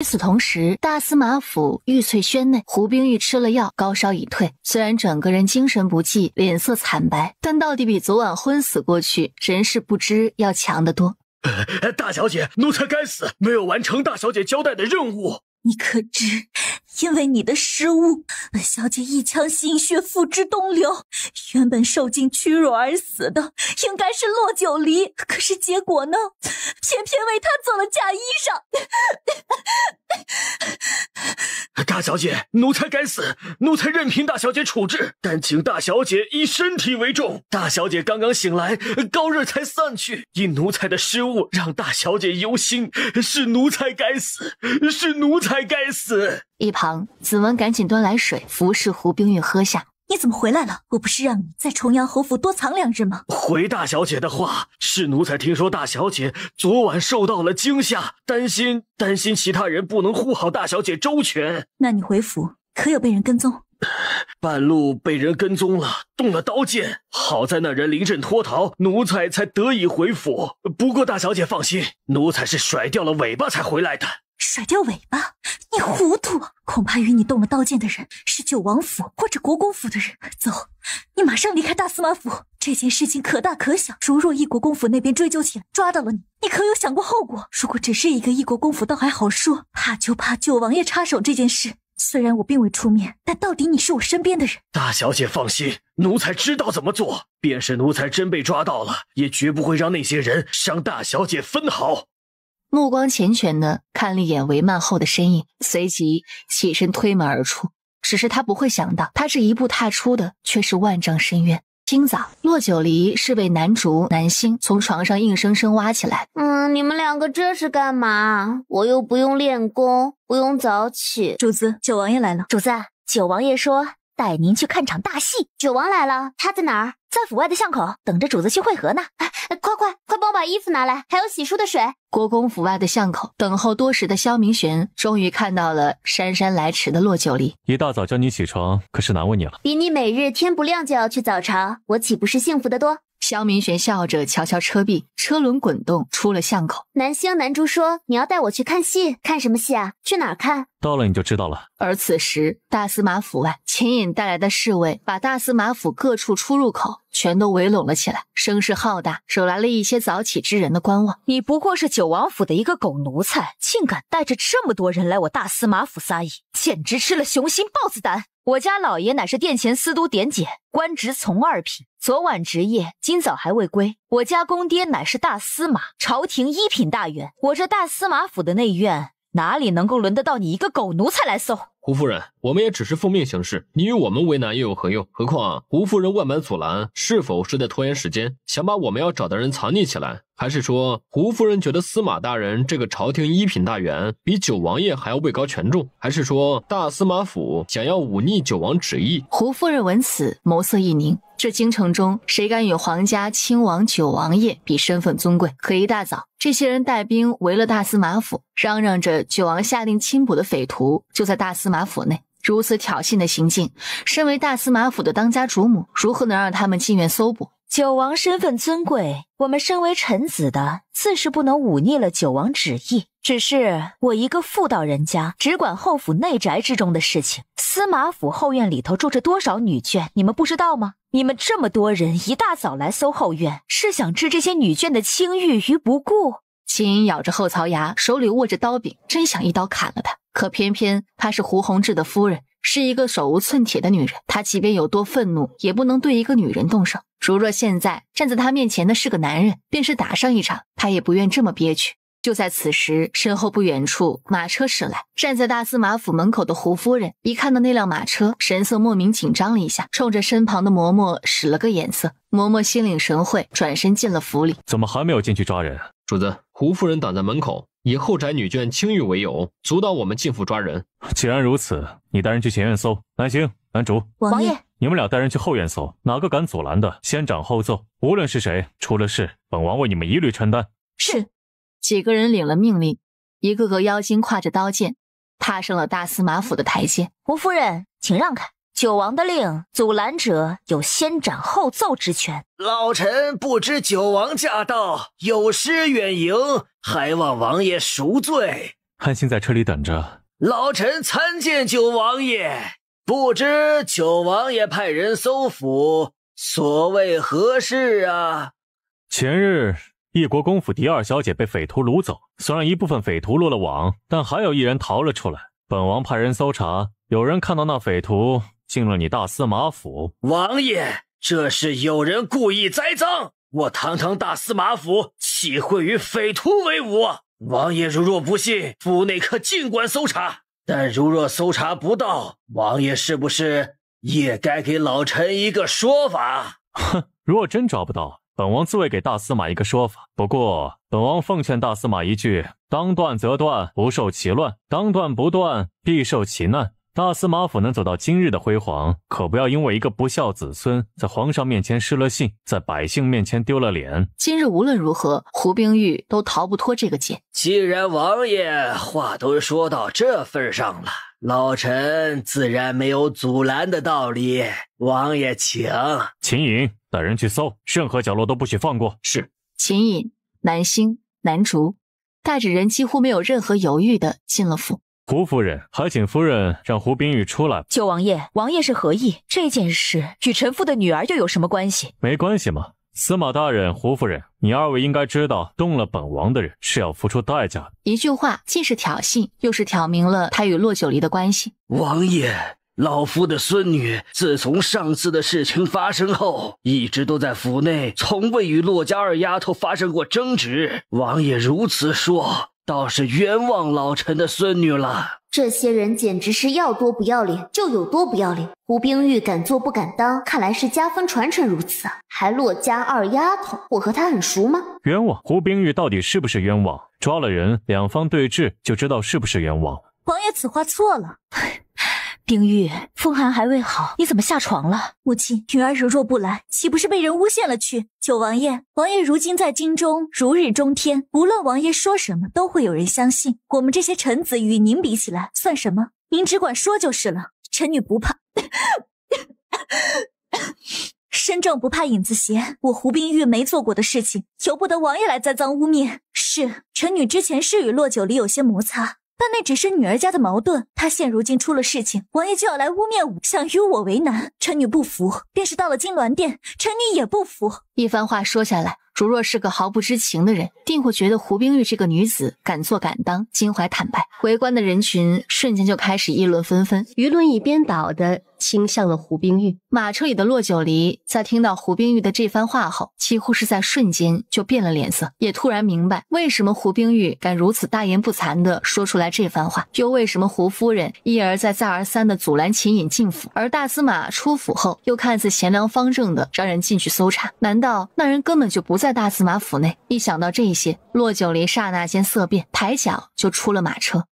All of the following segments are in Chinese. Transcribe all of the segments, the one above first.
与此同时，大司马府玉翠轩内，胡冰玉吃了药，高烧已退。虽然整个人精神不济，脸色惨白，但到底比昨晚昏死过去、人事不知要强得多。大小姐，奴才该死，没有完成大小姐交代的任务。你可知？因为你的失误，本小姐一腔心血付之东流。原本受尽屈辱而死的，应该是洛九黎，可是结果呢？偏偏为他做了嫁衣裳。大小姐，奴才该死，奴才任凭大小姐处置，但请大小姐以身体为重。大小姐刚刚醒来，高热才散去，因奴才的失误让大小姐忧心，是奴才该死，是奴才该死。一旁，子文赶紧端来水，服侍胡冰玉喝下。你怎么回来了？我不是让你在重阳侯府多藏两日吗？回大小姐的话，是奴才听说大小姐昨晚受到了惊吓，担心担心其他人不能护好大小姐周全。那你回府可有被人跟踪？半路被人跟踪了，动了刀剑。好在那人临阵脱逃，奴才才得以回府。不过大小姐放心，奴才是甩掉了尾巴才回来的。甩掉尾巴！你糊涂，恐怕与你动了刀剑的人是九王府或者国公府的人。走，你马上离开大司马府，这件事情可大可小。如若异国公府那边追究起来，抓到了你，你可有想过后果？如果只是一个异国公府，倒还好说，怕就怕九王爷插手这件事。虽然我并未出面，但到底你是我身边的人。大小姐放心，奴才知道怎么做。便是奴才真被抓到了，也绝不会让那些人伤大小姐分毫。目光缱绻的看了一眼帷幔后的身影，随即起身推门而出。只是他不会想到，他这一步踏出的，却是万丈深渊。今早，洛九黎是被南烛、南星从床上硬生生挖起来。嗯，你们两个这是干嘛？我又不用练功，不用早起。主子，九王爷来了。主子，九王爷说带您去看场大戏。九王来了，他在哪儿？在府外的巷口等着主子去会合呢，快快快，帮我把衣服拿来，还有洗漱的水。国公府外的巷口，等候多时的萧明玄终于看到了姗姗来迟的洛九黎。一大早叫你起床，可是难为你了。比你每日天不亮就要去早朝，我岂不是幸福的多？萧明玄笑着瞧瞧车壁，车轮滚动，出了巷口。南星、南珠说你要带我去看戏，看什么戏啊？去哪看？到了你就知道了。而此时，大司马府外，秦隐带来的侍卫把大司马府各处出入口全都围拢了起来，声势浩大，惹来了一些早起之人的观望。你不过是九王府的一个狗奴才，竟敢带着这么多人来我大司马府撒野，简直吃了雄心豹子胆！我家老爷乃是殿前司都点检，官职从二品，昨晚值夜，今早还未归。我家公爹乃是大司马，朝廷一品大员。我这大司马府的内院。哪里能够轮得到你一个狗奴才来搜？胡夫人，我们也只是奉命行事，你与我们为难又有何用？何况胡夫人万般阻拦，是否是在拖延时间，想把我们要找的人藏匿起来？还是说胡夫人觉得司马大人这个朝廷一品大员，比九王爷还要位高权重？还是说大司马府想要忤逆九王旨意？胡夫人闻此，眸色一凝。这京城中，谁敢与皇家亲王九王爷比身份尊贵？可一大早，这些人带兵围了大司马府，嚷嚷着九王下令清捕的匪徒就在大司马府内，如此挑衅的行径，身为大司马府的当家主母，如何能让他们进院搜捕？九王身份尊贵，我们身为臣子的，自是不能忤逆了九王旨意。只是我一个妇道人家，只管后府内宅之中的事情。司马府后院里头住着多少女眷，你们不知道吗？你们这么多人一大早来搜后院，是想置这些女眷的清誉于不顾？秦咬着后槽牙，手里握着刀柄，真想一刀砍了他。可偏偏她是胡宏志的夫人，是一个手无寸铁的女人。她即便有多愤怒，也不能对一个女人动手。如若现在站在她面前的是个男人，便是打上一场，她也不愿这么憋屈。就在此时，身后不远处马车驶来。站在大司马府门口的胡夫人一看到那辆马车，神色莫名紧张了一下，冲着身旁的嬷嬷使了个眼色。嬷嬷心领神会，转身进了府里。怎么还没有进去抓人？主子，胡夫人挡在门口，以后宅女眷清誉为由，阻挡我们进府抓人。既然如此，你带人去前院搜。南星、南竹，王爷，你们俩带人去后院搜。哪个敢阻拦的，先斩后奏。无论是谁出了事，本王为你们一律承担。是。几个人领了命令，一个个妖精挎着刀剑，踏上了大司马府的台阶。吴夫人，请让开！九王的令，阻拦者有先斩后奏之权。老臣不知九王驾到，有失远迎，还望王爷赎罪。韩信在车里等着。老臣参见九王爷，不知九王爷派人搜府，所谓何事啊？前日。一国公府第二小姐被匪徒掳走，虽然一部分匪徒落了网，但还有一人逃了出来。本王派人搜查，有人看到那匪徒进了你大司马府。王爷，这是有人故意栽赃！我堂堂大司马府岂会与匪徒为伍？王爷如若不信，府内可尽管搜查。但如若搜查不到，王爷是不是也该给老臣一个说法？哼，若真抓不到。本王自会给大司马一个说法，不过本王奉劝大司马一句：当断则断，不受其乱；当断不断，必受其难。大司马府能走到今日的辉煌，可不要因为一个不孝子孙在皇上面前失了信，在百姓面前丢了脸。今日无论如何，胡冰玉都逃不脱这个劫。既然王爷话都说到这份上了，老臣自然没有阻拦的道理。王爷，请秦颖，带人去搜，任何角落都不许放过。是。秦颖，南星、南竹，带着人几乎没有任何犹豫的进了府。胡夫人，还请夫人让胡冰玉出来。九王爷，王爷是何意？这件事与臣父的女儿又有什么关系？没关系吗？司马大人，胡夫人，你二位应该知道，动了本王的人是要付出代价的。一句话，既是挑衅，又是挑明了他与洛九黎的关系。王爷，老夫的孙女自从上次的事情发生后，一直都在府内，从未与洛家二丫头发生过争执。王爷如此说。倒是冤枉老臣的孙女了。这些人简直是要多不要脸就有多不要脸。胡冰玉敢做不敢当，看来是家风传承如此。还洛家二丫头，我和她很熟吗？冤枉？胡冰玉到底是不是冤枉？抓了人，两方对峙，就知道是不是冤枉。王爷此话错了。冰玉，风寒还未好，你怎么下床了？母亲，女儿如若不来，岂不是被人诬陷了去？九王爷，王爷如今在京中如日中天，无论王爷说什么，都会有人相信。我们这些臣子与您比起来，算什么？您只管说就是了。臣女不怕，身正不怕影子斜。我胡冰玉没做过的事情，由不得王爷来栽赃污蔑。是，臣女之前是与洛九离有些摩擦。但那只是女儿家的矛盾，她现如今出了事情，王爷就要来污蔑我，想与我为难，臣女不服，便是到了金銮殿，臣女也不服。一番话说下来，如若是个毫不知情的人，定会觉得胡冰玉这个女子敢作敢当，襟怀坦白。围观的人群瞬间就开始议论纷纷，舆论一边倒的。倾向了胡冰玉。马车里的骆九黎在听到胡冰玉的这番话后，几乎是在瞬间就变了脸色，也突然明白为什么胡冰玉敢如此大言不惭的说出来这番话，又为什么胡夫人一而再再而三的阻拦秦引进府，而大司马出府后又看似贤良方正的让人进去搜查，难道那人根本就不在大司马府内？一想到这些，骆九黎刹那间色变，抬脚就出了马车。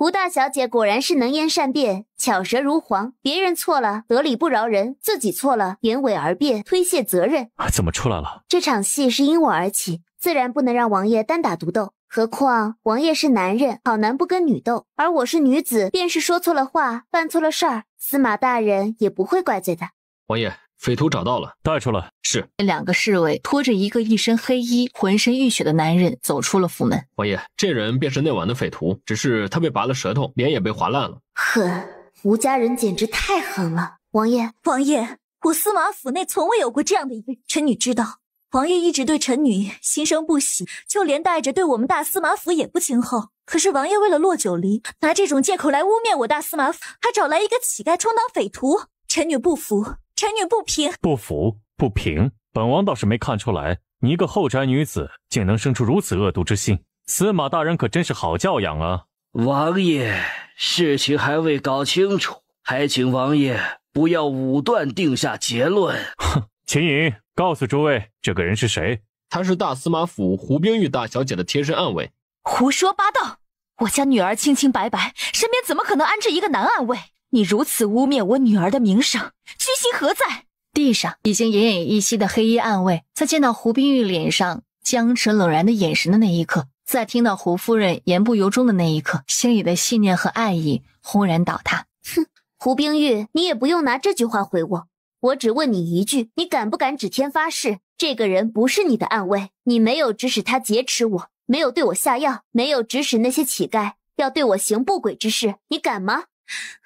吴大小姐果然是能言善辩，巧舌如簧。别人错了，得理不饶人；自己错了，言尾而辩，推卸责任。怎么出来了？这场戏是因我而起，自然不能让王爷单打独斗。何况王爷是男人，好男不跟女斗，而我是女子，便是说错了话，办错了事儿，司马大人也不会怪罪的。王爷。匪徒找到了，带出来。是两个侍卫拖着一个一身黑衣、浑身浴血的男人走出了府门。王爷，这人便是那晚的匪徒，只是他被拔了舌头，脸也被划烂了，狠！吴家人简直太狠了。王爷，王爷，我司马府内从未有过这样的一个臣女，知道王爷一直对臣女心生不喜，就连带着对我们大司马府也不亲厚。可是王爷为了洛九黎，拿这种借口来污蔑我大司马府，还找来一个乞丐充当匪徒，臣女不服。臣女不平，不服不平，本王倒是没看出来，你一个后宅女子竟能生出如此恶毒之心。司马大人可真是好教养啊！王爷，事情还未搞清楚，还请王爷不要武断定下结论。哼，秦莹，告诉诸位，这个人是谁？他是大司马府胡冰玉大小姐的贴身暗卫。胡说八道！我家女儿清清白白，身边怎么可能安置一个男暗卫？你如此污蔑我女儿的名声，居心何在？地上已经奄奄一息的黑衣暗卫，在见到胡冰玉脸上僵持冷然的眼神的那一刻，在听到胡夫人言不由衷的那一刻，心里的信念和爱意轰然倒塌。哼，胡冰玉，你也不用拿这句话回我。我只问你一句：你敢不敢指天发誓，这个人不是你的暗卫，你没有指使他劫持我，没有对我下药，没有指使那些乞丐要对我行不轨之事？你敢吗？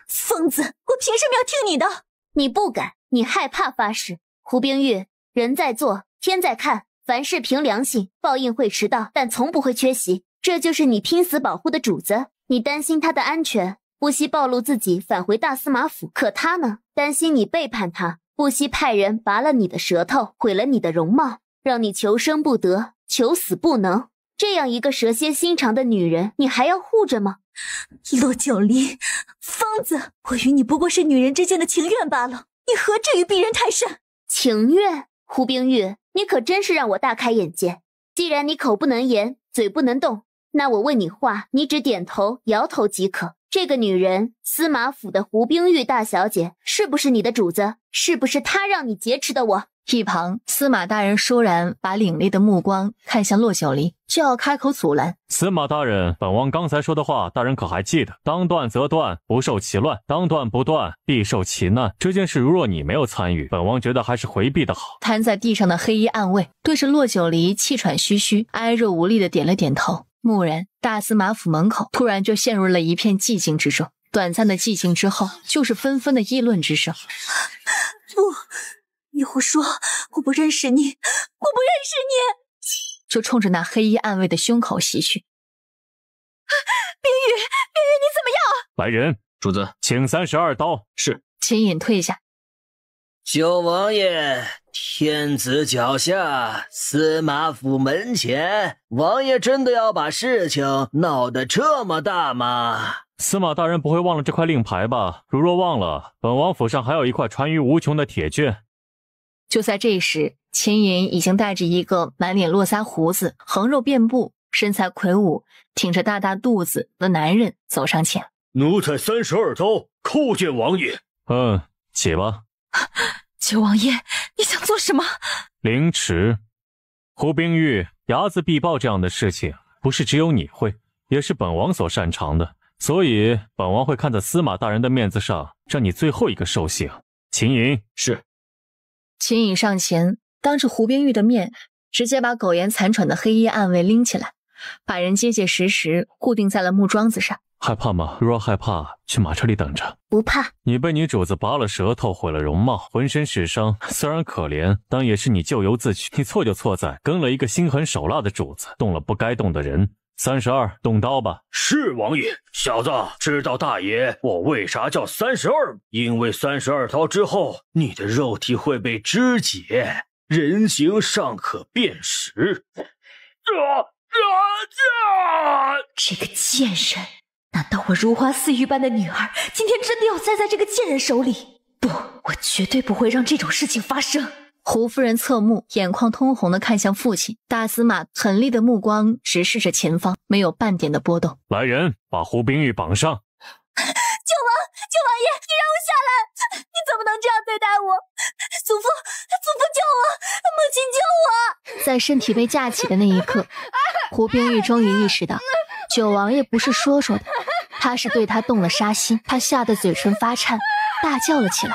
疯子，我凭什么要听你的？你不敢，你害怕，发誓。胡冰玉，人在做，天在看，凡事凭良心，报应会迟到，但从不会缺席。这就是你拼死保护的主子，你担心他的安全，不惜暴露自己返回大司马府。可他呢，担心你背叛他，不惜派人拔了你的舌头，毁了你的容貌，让你求生不得，求死不能。这样一个蛇蝎心肠的女人，你还要护着吗？洛九黎，疯子！我与你不过是女人之间的情怨罢了，你何至于逼人太甚？情愿，胡冰玉，你可真是让我大开眼界。既然你口不能言，嘴不能动，那我问你话，你只点头、摇头即可。这个女人，司马府的胡冰玉大小姐，是不是你的主子？是不是她让你劫持的我？一旁，司马大人倏然把凛冽的目光看向洛九黎，就要开口阻拦。司马大人，本王刚才说的话，大人可还记得？当断则断，不受其乱；当断不断，必受其难。这件事如若你没有参与，本王觉得还是回避的好。瘫在地上的黑衣暗卫对着洛九黎气喘吁吁、哀弱无力的点了点头。蓦然，大司马府门口突然就陷入了一片寂静之中。短暂的寂静之后，就是纷纷的议论之声。不。你胡说！我不认识你，我不认识你！就冲着那黑衣暗卫的胸口袭去。冰雨，冰雨，你怎么样？来人，主子，请三十二刀。是。秦隐，退下。九王爷，天子脚下，司马府门前，王爷真的要把事情闹得这么大吗？司马大人不会忘了这块令牌吧？如若忘了，本王府上还有一块传于无穷的铁券，就在这时，秦云已经带着一个满脸络腮胡子、横肉遍布、身材魁梧、挺着大大肚子的男人走上前。奴才三十二招，叩见王爷。嗯，起吧。九王爷，你想做什么？凌迟，胡冰玉睚眦必报这样的事情，不是只有你会，也是本王所擅长的。所以，本王会看在司马大人的面子上，让你最后一个受刑。秦云是。秦颖上前，当着胡冰玉的面，直接把苟延残喘的黑衣暗卫拎起来，把人结结实实固定在了木桩子上。害怕吗？若害怕，去马车里等着。不怕。你被女主子拔了舌头，毁了容貌，浑身是伤，虽然可怜，但也是你咎由自取。你错就错在跟了一个心狠手辣的主子，动了不该动的人。三十二，动刀吧！是王爷，小子，知道大爷我为啥叫三十二？因为三十二刀之后，你的肉体会被肢解，人形尚可辨识。啊啊啊！这个贱人，难道我如花似玉般的女儿，今天真的要栽在这个贱人手里？不，我绝对不会让这种事情发生。胡夫人侧目，眼眶通红的看向父亲。大司马狠厉的目光直视着前方，没有半点的波动。来人，把胡冰玉绑上！九王，九王爷，你让我下来！你怎么能这样对待我？祖父，祖父救我！母亲救我！在身体被架起的那一刻，胡冰玉终于意识到，九王爷不是说说的，他是对他动了杀心。他吓得嘴唇发颤，大叫了起来，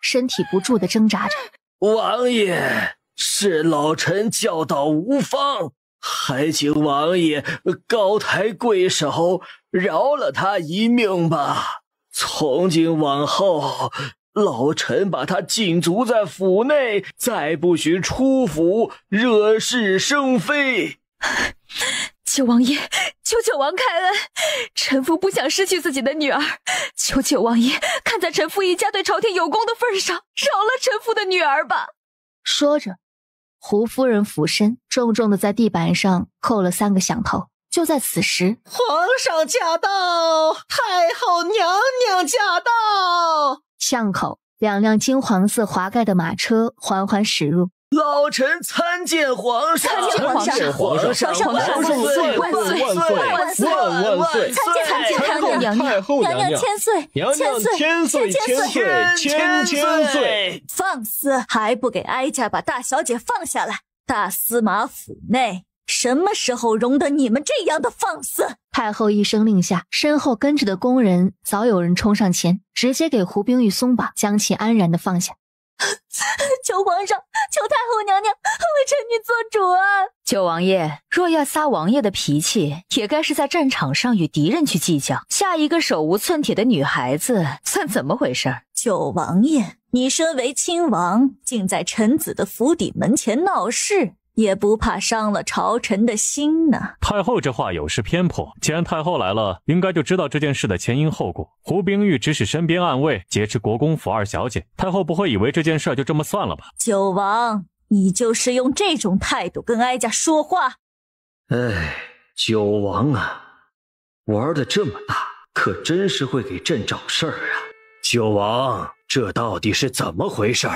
身体不住的挣扎着。王爷是老臣教导无方，还请王爷高抬贵手，饶了他一命吧。从今往后，老臣把他禁足在府内，再不许出府惹是生非。求王爷，求九王开恩，臣父不想失去自己的女儿。求九王爷看在臣父一家对朝廷有功的份上，饶了臣父的女儿吧。说着，胡夫人俯身，重重的在地板上叩了三个响头。就在此时，皇上驾到，太后娘娘驾到。巷口，两辆金黄色华盖的马车缓缓驶入。老臣参见皇上，参见皇上，皇上万岁万岁万万岁，参见太后，太后娘娘千岁，娘娘千岁，千岁，千千岁。放肆！还不给哀家把大小姐放下来！大司马府内什么时候容得你们这样的放肆？太后一声令下，身后跟着的宫人早有人冲上前，直接给胡冰玉松绑，将其安然的放下。求皇上，求太后娘娘为臣女做主啊！九王爷，若要撒王爷的脾气，也该是在战场上与敌人去计较。下一个手无寸铁的女孩子算怎么回事？九王爷，你身为亲王，竟在臣子的府邸门前闹事！也不怕伤了朝臣的心呢。太后这话有失偏颇。既然太后来了，应该就知道这件事的前因后果。胡冰玉指使身边暗卫劫持国公府二小姐，太后不会以为这件事就这么算了吧？九王，你就是用这种态度跟哀家说话？哎，九王啊，玩的这么大，可真是会给朕找事儿啊！九王，这到底是怎么回事？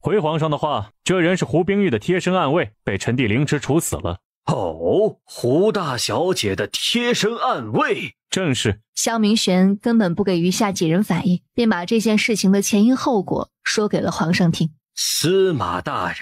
回皇上的话，这人是胡冰玉的贴身暗卫，被臣弟凌迟处死了。哦，胡大小姐的贴身暗卫正是萧明玄，根本不给余下几人反应，便把这件事情的前因后果说给了皇上听。司马大人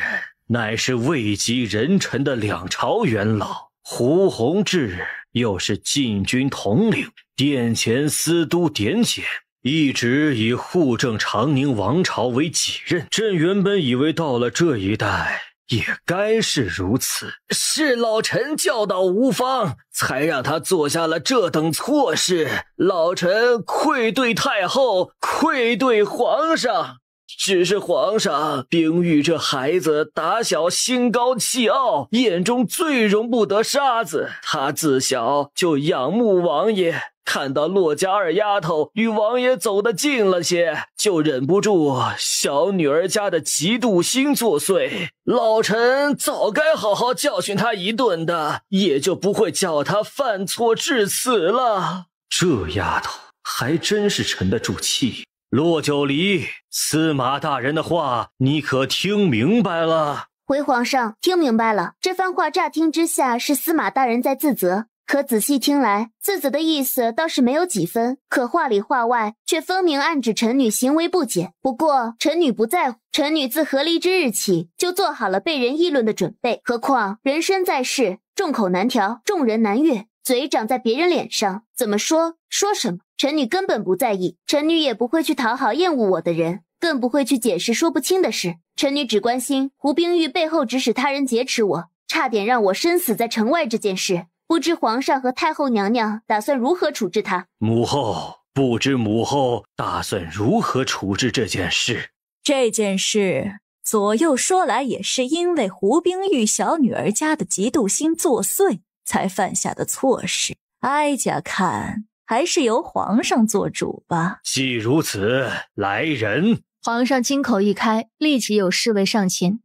乃是位极人臣的两朝元老，胡弘志又是禁军统领，殿前司都点检。一直以护正长宁王朝为己任。朕原本以为到了这一代也该是如此。是老臣教导无方，才让他做下了这等错事。老臣愧对太后，愧对皇上。只是皇上，冰玉这孩子打小心高气傲，眼中最容不得沙子。他自小就仰慕王爷。看到洛家二丫头与王爷走得近了些，就忍不住小女儿家的嫉妒心作祟。老臣早该好好教训她一顿的，也就不会叫她犯错至此了。这丫头还真是沉得住气。洛九黎，司马大人的话，你可听明白了？回皇上，听明白了。这番话乍听之下是司马大人在自责。可仔细听来，自责的意思倒是没有几分，可话里话外却分明暗指臣女行为不检。不过臣女不在乎，臣女自和离之日起就做好了被人议论的准备。何况人生在世，众口难调，众人难悦，嘴长在别人脸上，怎么说说什么，臣女根本不在意，臣女也不会去讨好厌恶我的人，更不会去解释说不清的事。臣女只关心胡冰玉背后指使他人劫持我，差点让我身死在城外这件事。不知皇上和太后娘娘打算如何处置他？母后不知母后打算如何处置这件事？这件事左右说来也是因为胡冰玉小女儿家的嫉妒心作祟才犯下的错事。哀家看还是由皇上做主吧。既如此，来人！皇上亲口一开，立即有侍卫上前。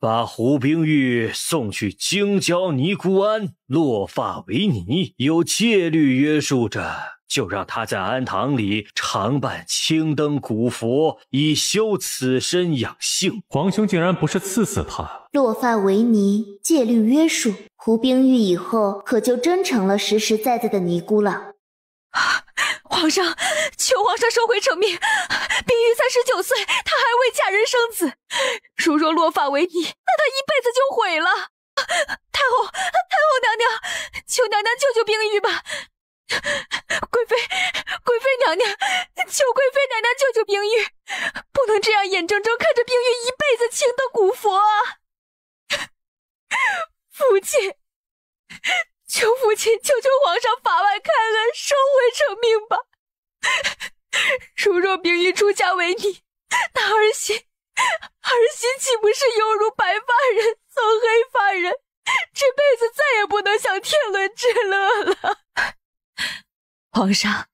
把胡冰玉送去京郊尼姑庵落发为尼，有戒律约束着，就让他在庵堂里常伴青灯古佛，以修此身养性。皇兄竟然不是赐死他，落发为尼，戒律约束，胡冰玉以后可就真成了实实在在的尼姑了。啊皇上，求皇上收回成命。冰玉三十九岁，她还未嫁人生子，如若落发为尼，那她一辈子就毁了。太后，太后娘娘，求娘娘救救冰玉吧。贵妃，贵妃娘娘，求贵妃娘娘救救冰玉，不能这样眼睁睁看着冰玉一辈子情的古佛啊，父亲。求父亲，求求皇上法外开恩，收回成命吧。如若冰玉出嫁为你，那儿媳，儿媳岂不是犹如白发人送黑发人，这辈子再也不能享天伦之乐了？皇上，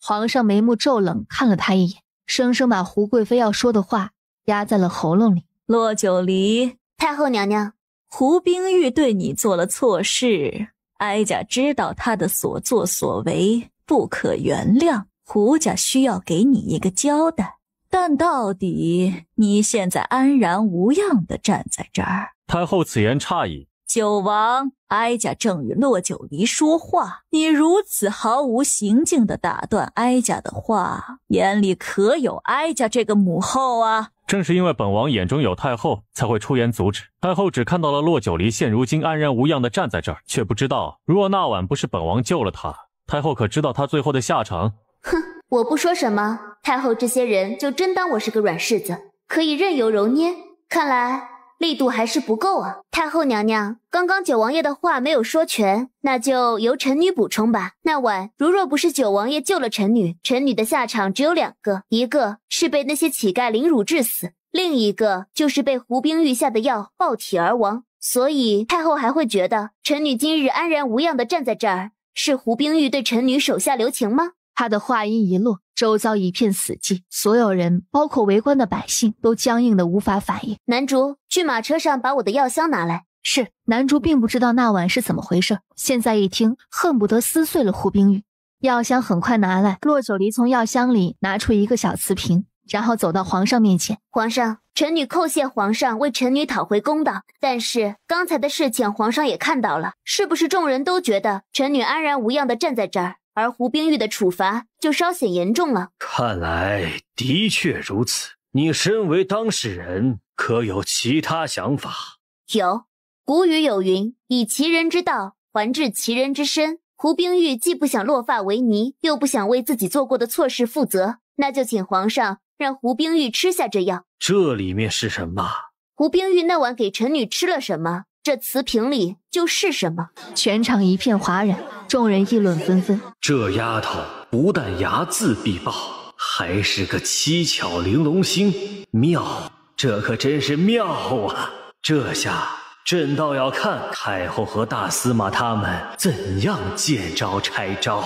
皇上眉目骤冷，看了他一眼，生生把胡贵妃要说的话压在了喉咙里。洛九黎，太后娘娘，胡冰玉对你做了错事。哀家知道他的所作所为不可原谅，胡家需要给你一个交代。但到底你现在安然无恙的站在这儿，太后此言差矣。九王，哀家正与洛九黎说话，你如此毫无行径的打断哀家的话，眼里可有哀家这个母后啊？正是因为本王眼中有太后，才会出言阻止。太后只看到了洛九黎现如今安然无恙的站在这儿，却不知道，若那晚不是本王救了他，太后可知道他最后的下场？哼，我不说什么，太后这些人就真当我是个软柿子，可以任由揉捏。看来。力度还是不够啊！太后娘娘，刚刚九王爷的话没有说全，那就由臣女补充吧。那晚如若不是九王爷救了臣女，臣女的下场只有两个：一个是被那些乞丐凌辱致死，另一个就是被胡冰玉下的药爆体而亡。所以太后还会觉得臣女今日安然无恙地站在这儿，是胡冰玉对臣女手下留情吗？他的话音一落，周遭一片死寂，所有人，包括围观的百姓，都僵硬的无法反应。男主去马车上把我的药箱拿来。是。男主并不知道那晚是怎么回事，现在一听，恨不得撕碎了胡冰玉。药箱很快拿来，洛九黎从药箱里拿出一个小瓷瓶，然后走到皇上面前。皇上，臣女叩谢皇上为臣女讨回公道。但是刚才的事情，皇上也看到了，是不是众人都觉得臣女安然无恙的站在这儿？而胡冰玉的处罚就稍显严重了。看来的确如此。你身为当事人，可有其他想法？有。古语有云：“以其人之道还治其人之身。”胡冰玉既不想落发为尼，又不想为自己做过的错事负责，那就请皇上让胡冰玉吃下这药。这里面是什么？胡冰玉那晚给臣女吃了什么？这瓷瓶里就是什么？全场一片哗然，众人议论纷纷。这丫头不但睚眦必报，还是个七巧玲珑心。妙，这可真是妙啊！这下朕倒要看太后和大司马他们怎样见招拆招。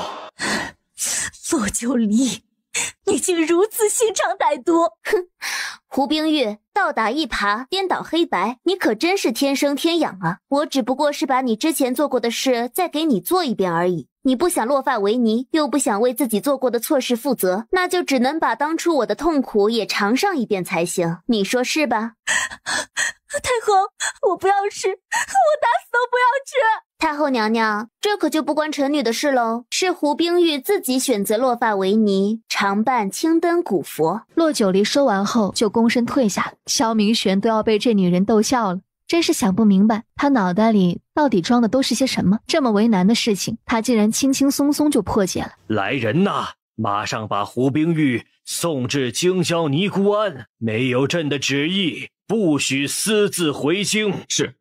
左就离。你竟如此心肠歹毒！哼，胡冰玉，倒打一耙，颠倒黑白，你可真是天生天养啊！我只不过是把你之前做过的事再给你做一遍而已。你不想落发为尼，又不想为自己做过的错事负责，那就只能把当初我的痛苦也尝上一遍才行。你说是吧？太后，我不要吃，我打死都不要吃。太后娘娘，这可就不关臣女的事喽。是胡冰玉自己选择落发为尼，常伴青灯古佛。洛九黎说完后，就躬身退下了。萧明玄都要被这女人逗笑了，真是想不明白，他脑袋里到底装的都是些什么？这么为难的事情，他竟然轻轻松松就破解了。来人呐，马上把胡冰玉送至京郊尼姑庵，没有朕的旨意，不许私自回京。是。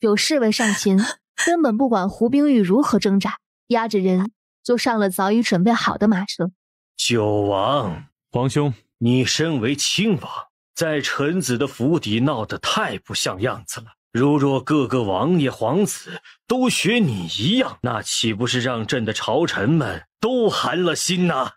有侍卫上前，根本不管胡冰玉如何挣扎，压着人就上了早已准备好的马车。九王皇兄，你身为亲王，在臣子的府邸闹得太不像样子了。如若各个王爷皇子都学你一样，那岂不是让朕的朝臣们都寒了心呐？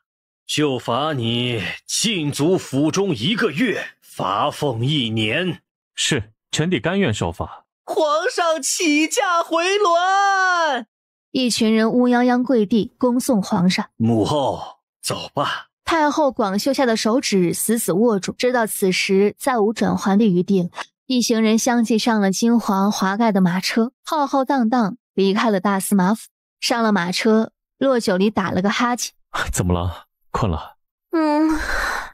就罚你禁足府中一个月，罚俸一年。是，臣弟甘愿受罚。皇上起驾回銮，一群人乌泱泱跪地恭送皇上。母后，走吧。太后广袖下的手指死死握住，知道此时再无转圜的余地了。一行人相继上了金黄华盖的马车，浩浩荡荡离开了大司马府。上了马车，洛九黎打了个哈欠，怎么了？困了？嗯，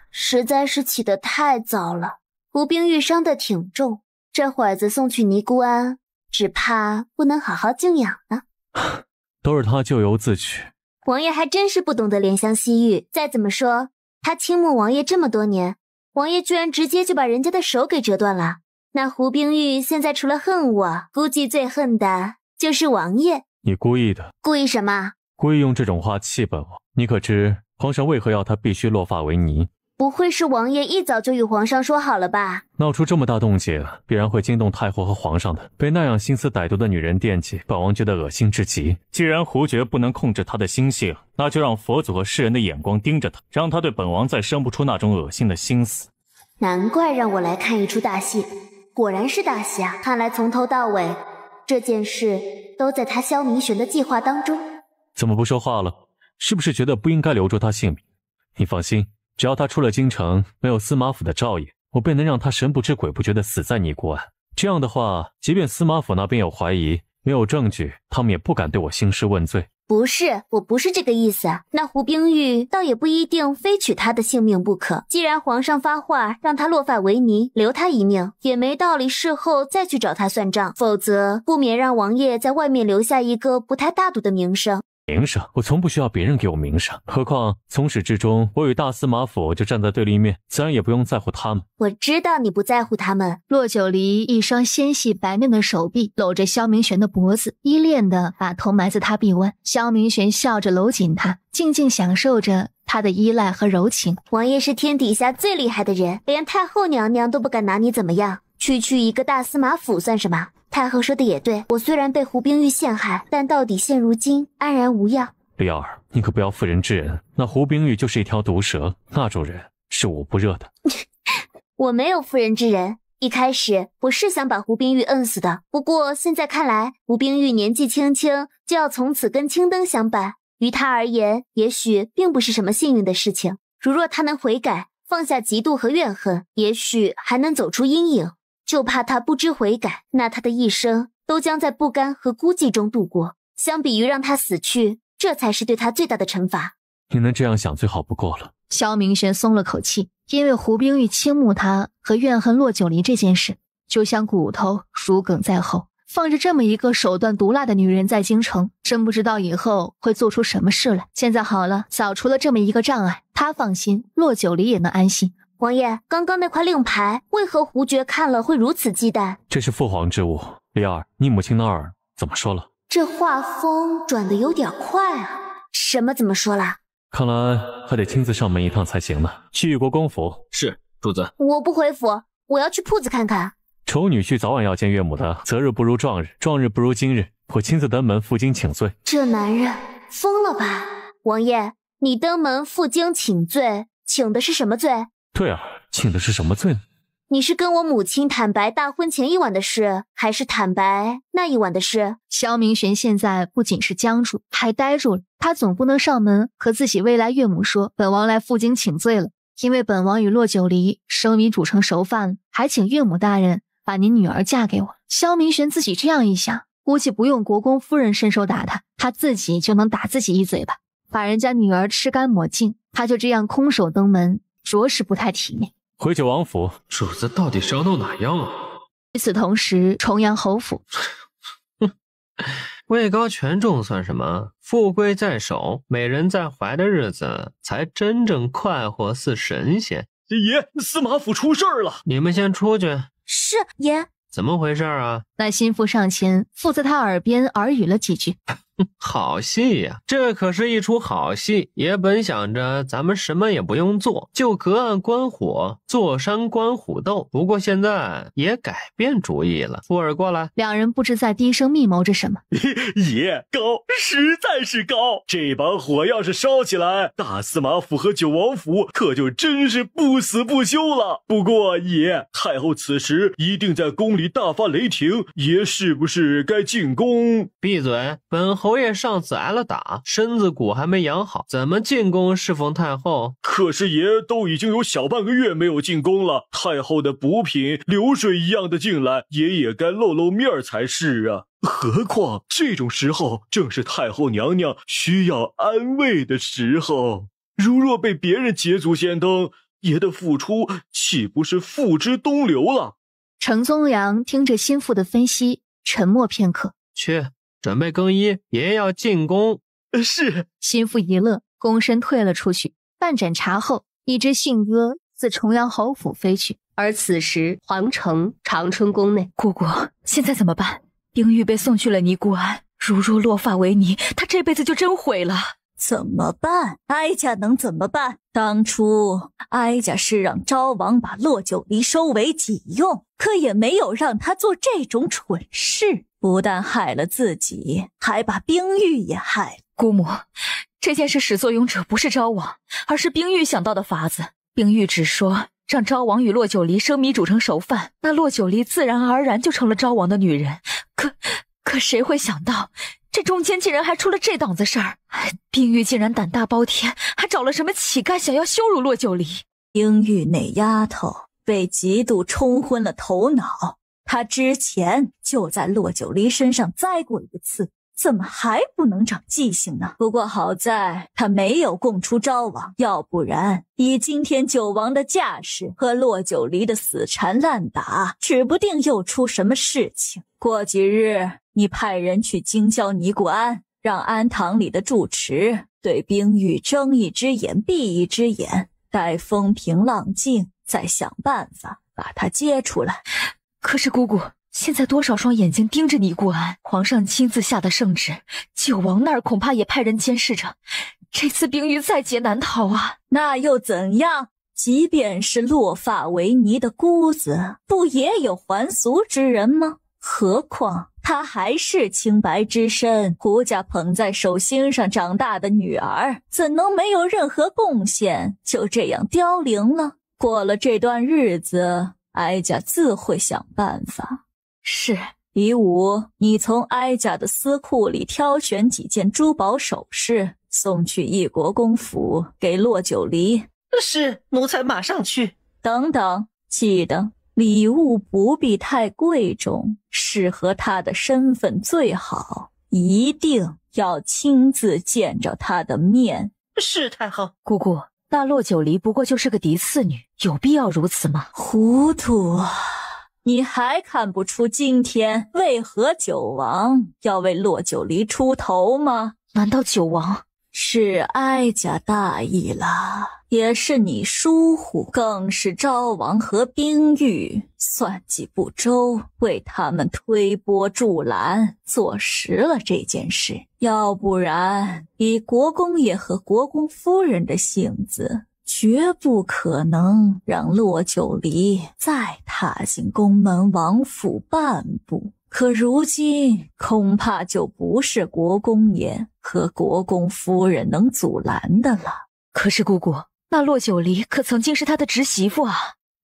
实在是起得太早了。吴冰玉伤得挺重。这会子送去尼姑庵，只怕不能好好静养了。都是他咎由自取。王爷还真是不懂得怜香惜玉。再怎么说，他倾慕王爷这么多年，王爷居然直接就把人家的手给折断了。那胡冰玉现在除了恨我，估计最恨的就是王爷。你故意的？故意什么？故意用这种话气本王？你可知皇上为何要他必须落发为尼？不会是王爷一早就与皇上说好了吧？闹出这么大动静，必然会惊动太后和皇上的。被那样心思歹毒的女人惦记，本王觉得恶心至极。既然胡爵不能控制他的心性，那就让佛祖和世人的眼光盯着他，让他对本王再生不出那种恶心的心思。难怪让我来看一出大戏，果然是大戏啊！看来从头到尾这件事都在他萧明玄的计划当中。怎么不说话了？是不是觉得不应该留住他性命？你放心。只要他出了京城，没有司马府的照应，我便能让他神不知鬼不觉的死在尼姑庵。这样的话，即便司马府那边有怀疑，没有证据，他们也不敢对我兴师问罪。不是，我不是这个意思。那胡冰玉倒也不一定非取他的性命不可。既然皇上发话，让他落发为尼，留他一命也没道理。事后再去找他算账，否则不免让王爷在外面留下一个不太大度的名声。名声，我从不需要别人给我名声。何况从始至终，我与大司马府就站在对立面，自然也不用在乎他们。我知道你不在乎他们。洛九黎一双纤细白嫩的手臂搂着萧明玄的脖子，依恋的把头埋在他臂弯。萧明玄笑着搂紧他，静静享受着他的依赖和柔情。王爷是天底下最厉害的人，连太后娘娘都不敢拿你怎么样。区区一个大司马府算什么？太后说的也对，我虽然被胡冰玉陷害，但到底现如今安然无恙。李二，你可不要妇人之仁，那胡冰玉就是一条毒蛇，那种人是捂不热的。我没有妇人之仁，一开始我是想把胡冰玉摁死的，不过现在看来，胡冰玉年纪轻轻就要从此跟青灯相伴，于他而言，也许并不是什么幸运的事情。如若他能悔改，放下嫉妒和怨恨，也许还能走出阴影。就怕他不知悔改，那他的一生都将在不甘和孤寂中度过。相比于让他死去，这才是对他最大的惩罚。你能这样想，最好不过了。萧明轩松了口气，因为胡冰玉倾慕他和怨恨骆九黎这件事，就像骨头如鲠在喉。放着这么一个手段毒辣的女人在京城，真不知道以后会做出什么事来。现在好了，扫除了这么一个障碍，他放心，骆九黎也能安心。王爷，刚刚那块令牌，为何胡爵看了会如此忌惮？这是父皇之物。李儿，你母亲那儿怎么说了？这画风转的有点快啊！什么怎么说了？看来还得亲自上门一趟才行呢。去玉国公府。是，主子。我不回府，我要去铺子看看。丑女婿早晚要见岳母的，择日不如撞日，撞日不如今日，我亲自登门负荆请罪。这男人疯了吧？王爷，你登门负荆请罪，请的是什么罪？对啊，请的是什么罪呢？你是跟我母亲坦白大婚前一晚的事，还是坦白那一晚的事？萧明玄现在不仅是僵住，还呆住了。他总不能上门和自己未来岳母说：“本王来负荆请罪了，因为本王与洛九黎生米煮成熟饭了，还请岳母大人把您女儿嫁给我。”萧明玄自己这样一想，估计不用国公夫人伸手打他，他自己就能打自己一嘴巴，把人家女儿吃干抹净。他就这样空手登门。着实不太体面。回九王府，主子到底是要弄哪样啊？与此同时，重阳侯府，哼，位高权重算什么？富贵在手，美人在怀的日子，才真正快活似神仙。爷，司马府出事了，你们先出去。是爷，怎么回事啊？那心腹上前附在他耳边耳语了几句。好戏呀！这可是一出好戏。爷本想着咱们什么也不用做，就隔岸观火。坐山观虎斗，不过现在也改变主意了。富儿过来，两人不知在低声密谋着什么。爷 高，实在是高。这把火要是烧起来，大司马府和九王府可就真是不死不休了。不过爷，太后此时一定在宫里大发雷霆，爷是不是该进宫？闭嘴！本侯爷上次挨了打，身子骨还没养好，怎么进宫侍奉太后？可是爷都已经有小半个月没有。进宫了，太后的补品流水一样的进来，爷也该露露面才是啊。何况这种时候正是太后娘娘需要安慰的时候，如若被别人捷足先登，爷的付出岂不是付之东流了？程宗良听着心腹的分析，沉默片刻，去准备更衣。爷爷要进宫。是心腹一乐，躬身退了出去。半盏茶后，一只信鸽。自重阳侯府飞去，而此时皇城长春宫内，姑姑现在怎么办？冰玉被送去了尼姑庵，如若落发为尼，她这辈子就真毁了。怎么办？哀家能怎么办？当初哀家是让昭王把洛九离收为己用，可也没有让他做这种蠢事，不但害了自己，还把冰玉也害了。姑母，这件事始作俑者不是昭王，而是冰玉想到的法子。冰玉只说让昭王与洛九黎生米煮成熟饭，那洛九黎自然而然就成了昭王的女人。可可谁会想到，这中间竟然还出了这档子事儿？冰玉竟然胆大包天，还找了什么乞丐想要羞辱洛九黎？冰玉那丫头被嫉妒冲昏了头脑，她之前就在洛九黎身上栽过一次。怎么还不能长记性呢？不过好在他没有供出昭王，要不然以今天九王的架势和洛九离的死缠烂打，指不定又出什么事情。过几日，你派人去京郊尼姑庵，让庵堂里的住持对冰玉睁一只眼闭一只眼，待风平浪静，再想办法把他接出来。可是，姑姑。现在多少双眼睛盯着你？顾安，皇上亲自下的圣旨，九王那儿恐怕也派人监视着。这次冰玉在劫难逃啊！那又怎样？即便是落发为尼的姑子，不也有还俗之人吗？何况她还是清白之身，胡家捧在手心上长大的女儿，怎能没有任何贡献就这样凋零了？过了这段日子，哀家自会想办法。是，乙午，你从哀家的私库里挑选几件珠宝首饰，送去一国公府给洛九黎。是奴才马上去。等等，记得礼物不必太贵重，适合他的身份最好。一定要亲自见着他的面。是太后姑姑，那洛九黎不过就是个嫡次女，有必要如此吗？糊涂啊！你还看不出今天为何九王要为洛九黎出头吗？难道九王是哀家大意了，也是你疏忽，更是昭王和冰玉算计不周，为他们推波助澜，坐实了这件事。要不然，以国公爷和国公夫人的性子。绝不可能让洛九黎再踏进宫门王府半步。可如今恐怕就不是国公爷和国公夫人能阻拦的了。可是姑姑，那洛九黎可曾经是他的侄媳妇啊！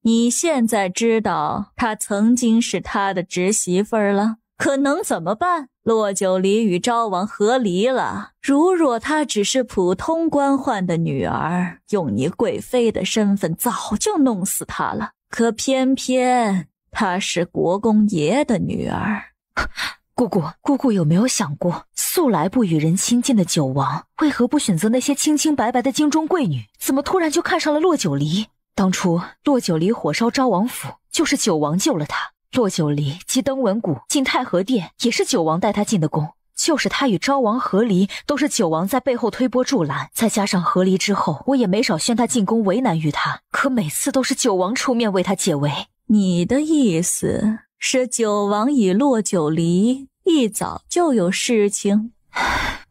你现在知道他曾经是他的侄媳妇儿了，可能怎么办？洛九离与昭王和离了。如若她只是普通官宦的女儿，用你贵妃的身份早就弄死她了。可偏偏她是国公爷的女儿。姑姑，姑姑有没有想过，素来不与人亲近的九王，为何不选择那些清清白白的京中贵女，怎么突然就看上了洛九离？当初洛九离火烧昭王府，就是九王救了他。洛九离进登闻鼓，进太和殿，也是九王带他进的宫。就是他与昭王和离，都是九王在背后推波助澜。再加上和离之后，我也没少宣他进宫，为难于他。可每次都是九王出面为他解围。你的意思是，九王与洛九离一早就有事情？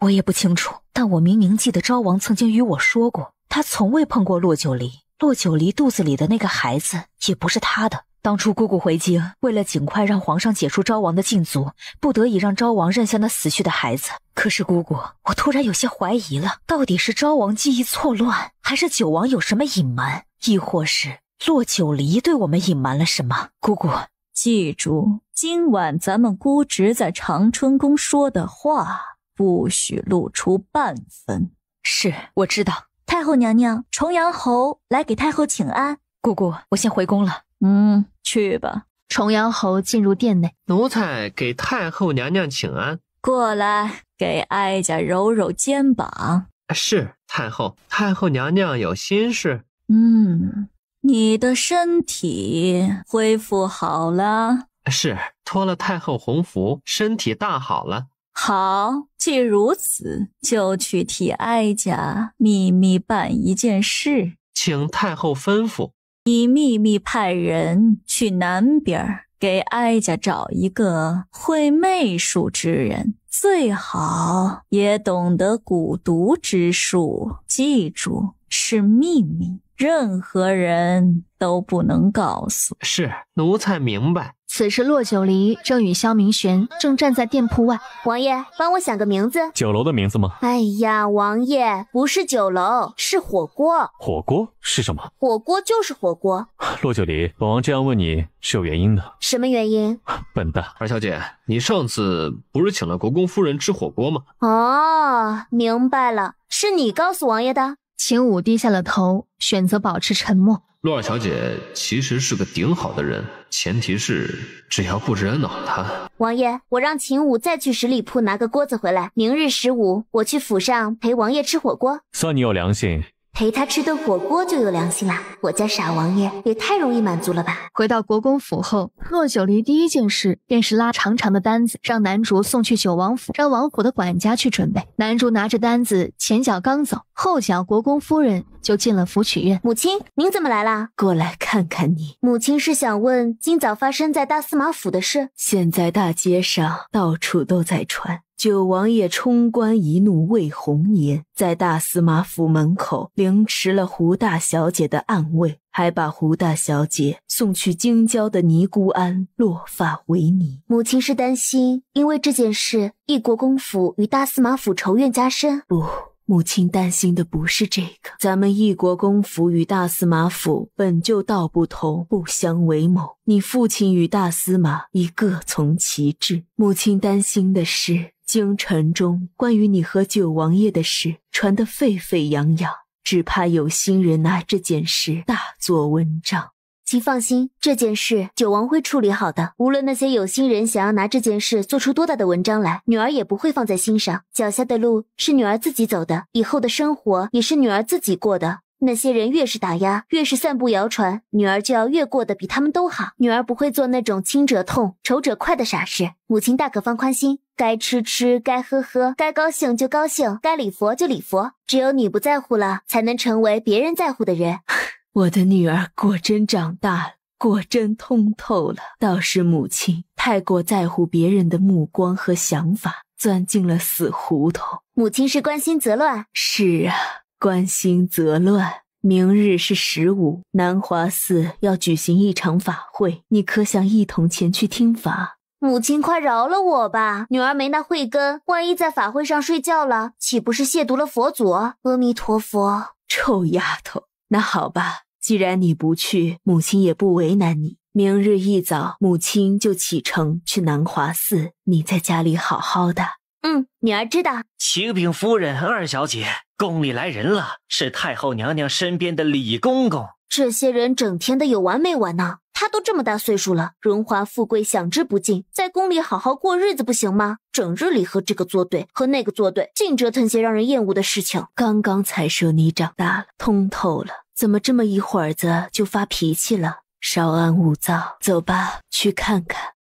我也不清楚，但我明明记得昭王曾经与我说过，他从未碰过洛九离。洛九离肚子里的那个孩子，也不是他的。当初姑姑回京，为了尽快让皇上解除昭王的禁足，不得已让昭王认下那死去的孩子。可是姑姑，我突然有些怀疑了，到底是昭王记忆错乱，还是九王有什么隐瞒，亦或是洛九黎对我们隐瞒了什么？姑姑，记住，今晚咱们姑侄在长春宫说的话，不许露出半分。是，我知道。太后娘娘，重阳侯来给太后请安。姑姑，我先回宫了。嗯，去吧。重阳侯进入殿内，奴才给太后娘娘请安。过来，给哀家揉揉肩膀。是太后，太后娘娘有心事。嗯，你的身体恢复好了？是，托了太后洪福，身体大好了。好，既如此，就去替哀家秘密办一件事。请太后吩咐。你秘密派人去南边，给哀家找一个会媚术之人，最好也懂得蛊毒之术。记住，是秘密，任何人都不能告诉。是奴才明白。此时，洛九黎正与萧明玄正站在店铺外。王爷，帮我想个名字。酒楼的名字吗？哎呀，王爷，不是酒楼，是火锅。火锅是什么？火锅就是火锅。洛九黎，本王这样问你是有原因的。什么原因？笨蛋，二小姐，你上次不是请了国公夫人吃火锅吗？哦，明白了，是你告诉王爷的。秦武低下了头，选择保持沉默。洛儿小姐其实是个顶好的人，前提是只要不惹恼她。王爷，我让秦武再去十里铺拿个锅子回来。明日十五，我去府上陪王爷吃火锅。算你有良心。陪他吃顿火锅就有良心了，我家傻王爷也太容易满足了吧！回到国公府后，洛九离第一件事便是拉长长的单子，让男主送去九王府，让王府的管家去准备。男主拿着单子，前脚刚走，后脚国公夫人就进了府曲院。母亲，您怎么来了？过来看看你。母亲是想问今早发生在大司马府的事。现在大街上到处都在传。九王爷冲冠一怒为红颜，在大司马府门口凌迟了胡大小姐的暗卫，还把胡大小姐送去京郊的尼姑庵落发为尼。母亲是担心，因为这件事，一国公府与大司马府仇怨加深。不。母亲担心的不是这个，咱们异国公府与大司马府本就道不同，不相为谋。你父亲与大司马已各从其志，母亲担心的是，京城中关于你和九王爷的事传得沸沸扬扬，只怕有心人拿这件事大做文章。请放心，这件事九王会处理好的。无论那些有心人想要拿这件事做出多大的文章来，女儿也不会放在心上。脚下的路是女儿自己走的，以后的生活也是女儿自己过的。那些人越是打压，越是散布谣传，女儿就要越过得比他们都好。女儿不会做那种亲者痛，仇者快的傻事。母亲大可放宽心，该吃吃，该喝喝，该高兴就高兴，该礼佛就礼佛。只有你不在乎了，才能成为别人在乎的人。我的女儿果真长大，了，果真通透了。倒是母亲太过在乎别人的目光和想法，钻进了死胡同。母亲是关心则乱，是啊，关心则乱。明日是十五，南华寺要举行一场法会，你可想一同前去听法？母亲，快饶了我吧！女儿没那慧根，万一在法会上睡觉了，岂不是亵渎了佛祖？阿弥陀佛，臭丫头。那好吧，既然你不去，母亲也不为难你。明日一早，母亲就启程去南华寺。你在家里好好的。嗯，女儿知道。启禀夫人、二小姐，宫里来人了，是太后娘娘身边的李公公。这些人整天的有完没完呢。他都这么大岁数了，荣华富贵享之不尽，在宫里好好过日子不行吗？整日里和这个作对，和那个作对，净折腾些让人厌恶的事情。刚刚才说你长大了，通透了。怎么这么一会儿子就发脾气了？稍安勿躁，走吧，去看看。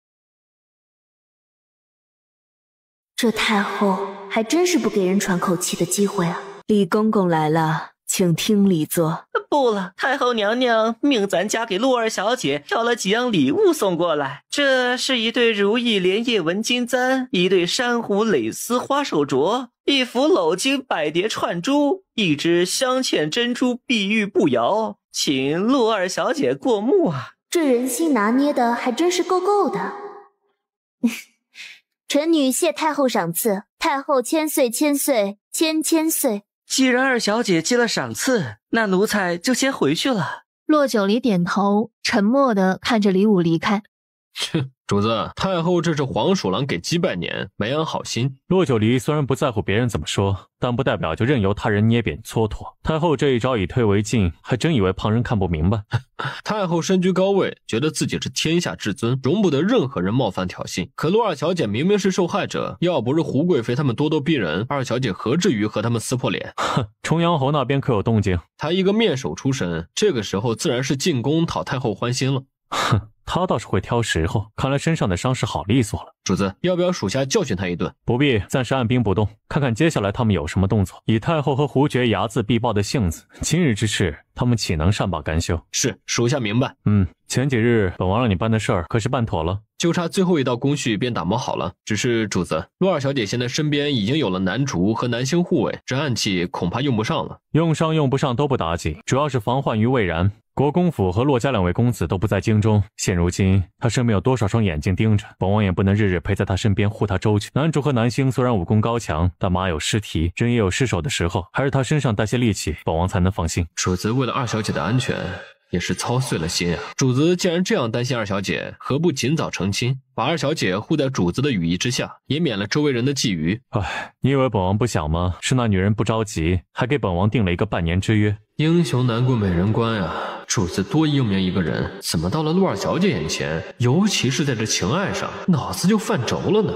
这太后还真是不给人喘口气的机会啊！李公公来了，请厅里坐。不了，太后娘娘命咱家给洛二小姐挑了几样礼物送过来，这是一对如意莲叶纹金簪，一对珊瑚蕾丝花手镯，一幅镂金百蝶串珠。一只镶嵌珍珠碧玉步摇，请陆二小姐过目啊！这人心拿捏的还真是够够的。臣女谢太后赏赐，太后千岁千岁千千岁。既然二小姐接了赏赐，那奴才就先回去了。洛九黎点头，沉默的看着李武离开。主子，太后这是黄鼠狼给鸡拜年，没安好心。洛九黎虽然不在乎别人怎么说，但不代表就任由他人捏扁蹉跎。太后这一招以退为进，还真以为旁人看不明白。太后身居高位，觉得自己是天下至尊，容不得任何人冒犯挑衅。可洛二小姐明明是受害者，要不是胡贵妃他们咄咄逼人，二小姐何至于和他们撕破脸？重阳侯那边可有动静？他一个面首出身，这个时候自然是进宫讨太后欢心了。哼，他倒是会挑时候，看来身上的伤势好利索了。主子，要不要属下教训他一顿？不必，暂时按兵不动，看看接下来他们有什么动作。以太后和胡爵睚眦必报的性子，今日之事，他们岂能善罢甘休？是，属下明白。嗯，前几日本王让你办的事儿可是办妥了？就差最后一道工序便打磨好了。只是主子，洛儿小姐现在身边已经有了男烛和男星护卫，这暗器恐怕用不上了。用上用不上都不打紧，主要是防患于未然。国公府和洛家两位公子都不在京中，现如今他身边有多少双眼睛盯着，本王也不能日日陪在他身边护他周全。男主和南星虽然武功高强，但马有失蹄，人也有失手的时候，还是他身上带些力气，本王才能放心。主子为了二小姐的安全，也是操碎了心啊。主子既然这样担心二小姐，何不尽早成亲，把二小姐护在主子的羽翼之下，也免了周围人的觊觎。哎，你以为本王不想吗？是那女人不着急，还给本王定了一个半年之约。英雄难过美人关呀。主子多英明一个人，怎么到了陆二小姐眼前，尤其是在这情爱上，脑子就犯轴了呢？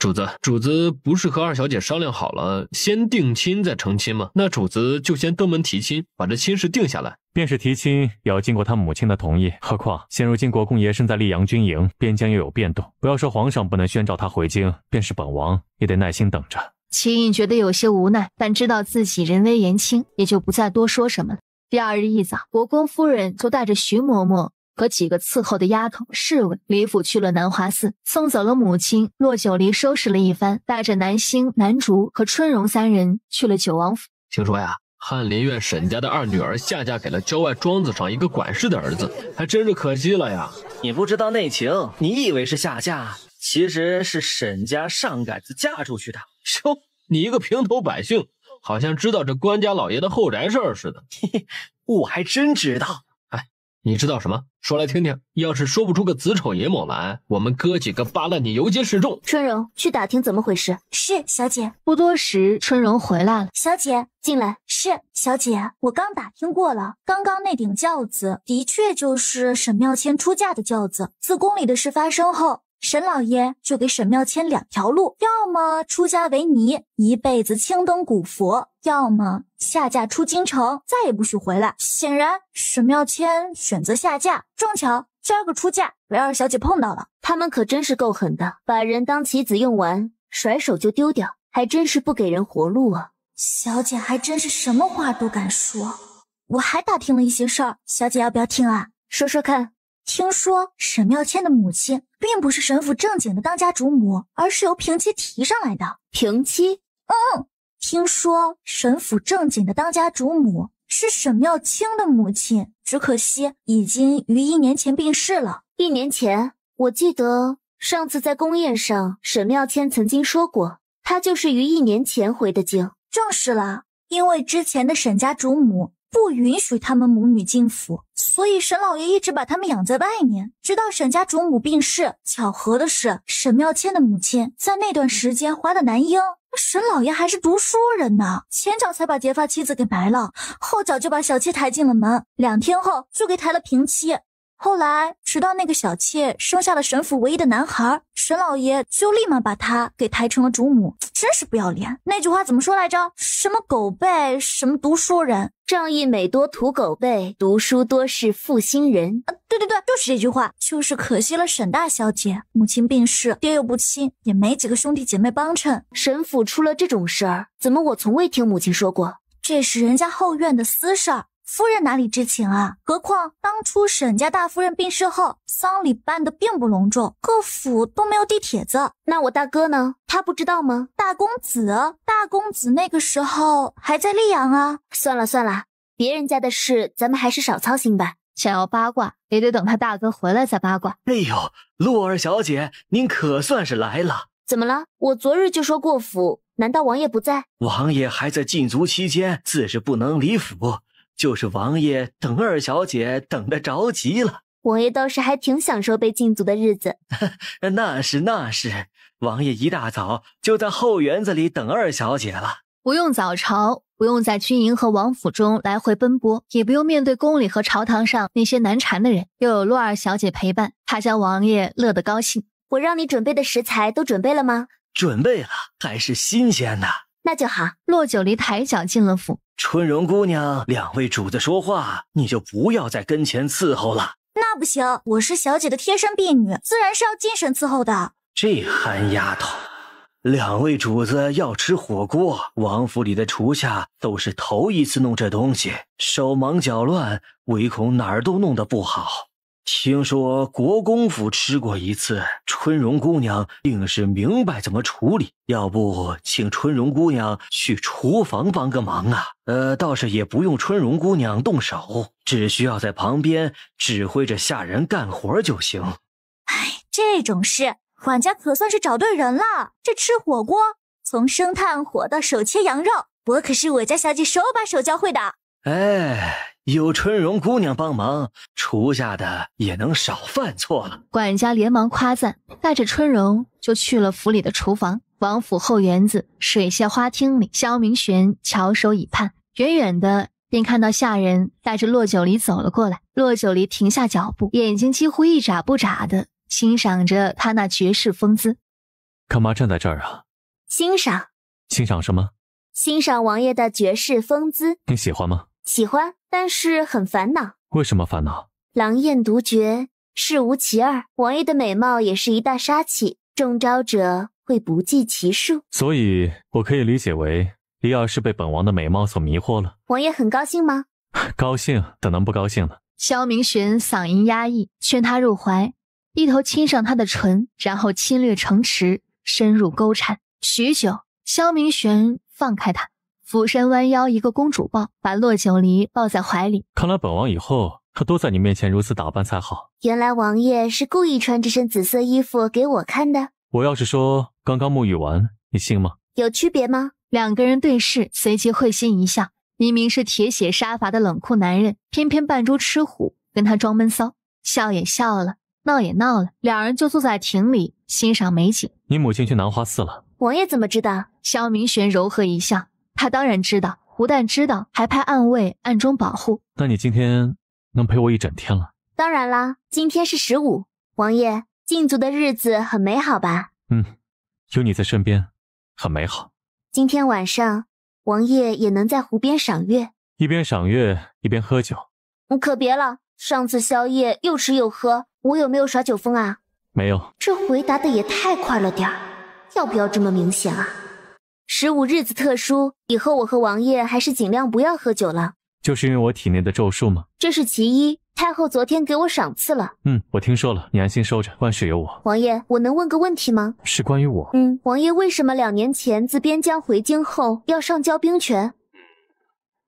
主子，主子不是和二小姐商量好了，先定亲再成亲吗？那主子就先登门提亲，把这亲事定下来。便是提亲，也要经过他母亲的同意。何况现如今国公爷身在溧阳军营，边疆又有变动，不要说皇上不能宣召他回京，便是本王也得耐心等着。秦毅觉得有些无奈，但知道自己人微言轻，也就不再多说什么第二日一早，国公夫人就带着徐嬷嬷和几个伺候的丫头、侍卫，李府去了南华寺，送走了母亲。骆九黎收拾了一番，带着南星、南竹和春荣三人去了九王府。听说呀，翰林院沈家的二女儿下嫁给了郊外庄子上一个管事的儿子，还真是可惜了呀。你不知道内情，你以为是下嫁，其实是沈家上赶子嫁出去的。哟，你一个平头百姓。好像知道这官家老爷的后宅事儿似的，嘿嘿，我还真知道。哎，你知道什么？说来听听。要是说不出个子丑寅卯来，我们哥几个扒了你游街示众。春荣，去打听怎么回事。是小姐。不多时，春荣回来了。小姐，进来。是小姐，我刚打听过了，刚刚那顶轿子的确就是沈妙千出嫁的轿子。自宫里的事发生后。沈老爷就给沈妙千两条路：要么出家为尼，一辈子青灯古佛；要么下嫁出京城，再也不许回来。显然，沈妙千选择下嫁。正巧，今儿个出嫁，被二小姐碰到了。他们可真是够狠的，把人当棋子用完，甩手就丢掉，还真是不给人活路啊！小姐还真是什么话都敢说。我还打听了一些事儿，小姐要不要听啊？说说看。听说沈妙千的母亲并不是沈府正经的当家主母，而是由平妻提上来的。平妻，嗯，听说沈府正经的当家主母是沈妙清的母亲，只可惜已经于一年前病逝了。一年前，我记得上次在宫宴上，沈妙千曾经说过，她就是于一年前回的京。正是了，因为之前的沈家主母。不允许他们母女进府，所以沈老爷一直把他们养在外面。直到沈家主母病逝，巧合的是，沈妙千的母亲在那段时间怀了男婴。沈老爷还是读书人呢，前脚才把结发妻子给埋了，后脚就把小七抬进了门，两天后就给抬了平妻。后来，直到那个小妾生下了沈府唯一的男孩，沈老爷就立马把她给抬成了主母，真是不要脸。那句话怎么说来着？什么狗辈，什么读书人，仗义每多屠狗辈，读书多是负心人。啊，对对对，就是这句话。就是可惜了沈大小姐，母亲病逝，爹又不亲，也没几个兄弟姐妹帮衬。沈府出了这种事儿，怎么我从未听母亲说过？这是人家后院的私事儿。夫人哪里知情啊？何况当初沈家大夫人病逝后，丧礼办得并不隆重，各府都没有递帖子。那我大哥呢？他不知道吗？大公子，大公子那个时候还在溧阳啊。算了算了，别人家的事咱们还是少操心吧。想要八卦也得等他大哥回来再八卦。哎呦，洛儿小姐，您可算是来了。怎么了？我昨日就说过府，难道王爷不在？王爷还在禁足期间，自是不能离府。就是王爷等二小姐等的着急了，王爷倒是还挺享受被禁足的日子。那是那是，王爷一大早就在后园子里等二小姐了。不用早朝，不用在军营和王府中来回奔波，也不用面对宫里和朝堂上那些难缠的人，又有洛二小姐陪伴，怕将王爷乐得高兴。我让你准备的食材都准备了吗？准备了，还是新鲜的。那就好。洛九黎抬脚进了府。春荣姑娘，两位主子说话，你就不要在跟前伺候了。那不行，我是小姐的贴身婢女，自然是要近身伺候的。这憨丫头，两位主子要吃火锅，王府里的厨下都是头一次弄这东西，手忙脚乱，唯恐哪儿都弄得不好。听说国公府吃过一次，春荣姑娘定是明白怎么处理。要不请春荣姑娘去厨房帮个忙啊？呃，倒是也不用春荣姑娘动手，只需要在旁边指挥着下人干活就行。哎，这种事管家可算是找对人了。这吃火锅，从生炭火到手切羊肉，我可是我家小姐手把手教会的。哎。有春荣姑娘帮忙，厨下的也能少犯错了。管家连忙夸赞，带着春荣就去了府里的厨房。王府后园子水榭花厅里，萧明玄翘首以盼，远远的便看到下人带着洛九黎走了过来。洛九黎停下脚步，眼睛几乎一眨不眨的欣赏着他那绝世风姿。干嘛站在这儿啊？欣赏，欣赏什么？欣赏王爷的绝世风姿。你喜欢吗？喜欢，但是很烦恼。为什么烦恼？狼艳独绝，世无其二。王爷的美貌也是一大杀器，中招者会不计其数。所以，我可以理解为李儿是被本王的美貌所迷惑了。王爷很高兴吗？高兴，怎能不高兴呢？萧明玄嗓音压抑，劝他入怀，一头亲上他的唇，然后侵略城池，深入沟缠许久。萧明玄放开他，俯身弯腰，一个公主抱，把洛九黎抱在怀里。看来本王以后可多在你面前如此打扮才好。原来王爷是故意穿这身紫色衣服给我看的。我要是说刚刚沐浴完，你信吗？有区别吗？两个人对视，随即会心一笑。明明是铁血杀伐的冷酷男人，偏偏扮猪吃虎，跟他装闷骚，笑也笑了，闹也闹了。两人就坐在亭里欣赏美景。你母亲去南花寺了。王爷怎么知道？萧明玄柔和一笑。他当然知道，不但知道，还派暗卫暗中保护。那你今天能陪我一整天了？当然啦，今天是十五，王爷禁足的日子很美好吧？嗯，有你在身边，很美好。今天晚上，王爷也能在湖边赏月，一边赏月一边喝酒。可别了，上次宵夜又吃又喝，我有没有耍酒疯啊？没有。这回答的也太快了点儿，要不要这么明显啊？十五日子特殊，以后我和王爷还是尽量不要喝酒了。就是因为我体内的咒术吗？这是其一。太后昨天给我赏赐了。嗯，我听说了，你安心收着，万事有我。王爷，我能问个问题吗？是关于我。嗯，王爷为什么两年前自边疆回京后要上交兵权？